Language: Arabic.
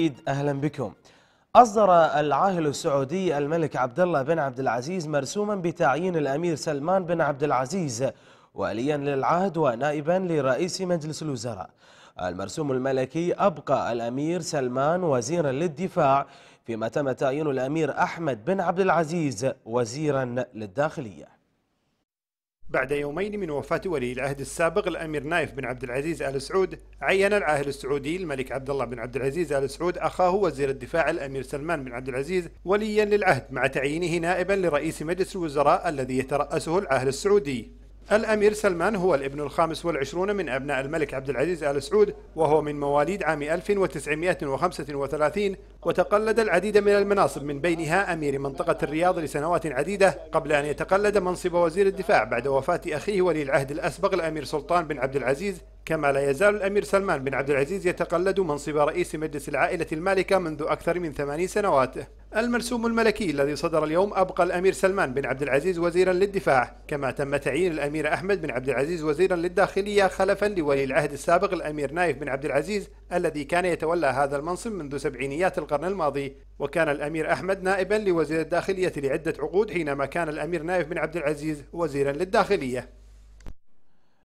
جديد اهلا بكم. اصدر العاهل السعودي الملك عبد الله بن عبد العزيز مرسوما بتعيين الامير سلمان بن عبد العزيز وليا للعهد ونائبا لرئيس مجلس الوزراء. المرسوم الملكي ابقى الامير سلمان وزيرا للدفاع فيما تم تعيين الامير احمد بن عبد العزيز وزيرا للداخليه. بعد يومين من وفاة ولي العهد السابق الأمير نايف بن عبد العزيز آل سعود عين العاهل السعودي الملك عبد الله بن عبد العزيز آل سعود أخاه وزير الدفاع الأمير سلمان بن عبد العزيز وليا للعهد مع تعيينه نائبا لرئيس مجلس الوزراء الذي يترأسه العاهل السعودي الأمير سلمان هو الابن الخامس والعشرون من أبناء الملك عبد العزيز آل سعود وهو من مواليد عام 1935 وتقلد العديد من المناصب من بينها أمير منطقة الرياض لسنوات عديدة قبل أن يتقلد منصب وزير الدفاع بعد وفاة أخيه ولي العهد الأسبق الأمير سلطان بن عبد العزيز كما لا يزال الأمير سلمان بن عبد العزيز يتقلد منصب رئيس مجلس العائلة المالكة منذ أكثر من ثماني سنوات المرسوم الملكي الذي صدر اليوم أبقى الأمير سلمان بن عبد العزيز وزيرا للدفاع كما تم تعيين الأمير أحمد بن عبد العزيز وزيرا للداخلية خلفا لولي العهد السابق الأمير نايف بن عبد العزيز الذي كان يتولى هذا المنصب منذ سبعينيات القرن الماضي وكان الأمير أحمد نائبا لوزير الداخلية لعدة عقود حينما كان الأمير نايف بن عبد العزيز وزيرا للداخلية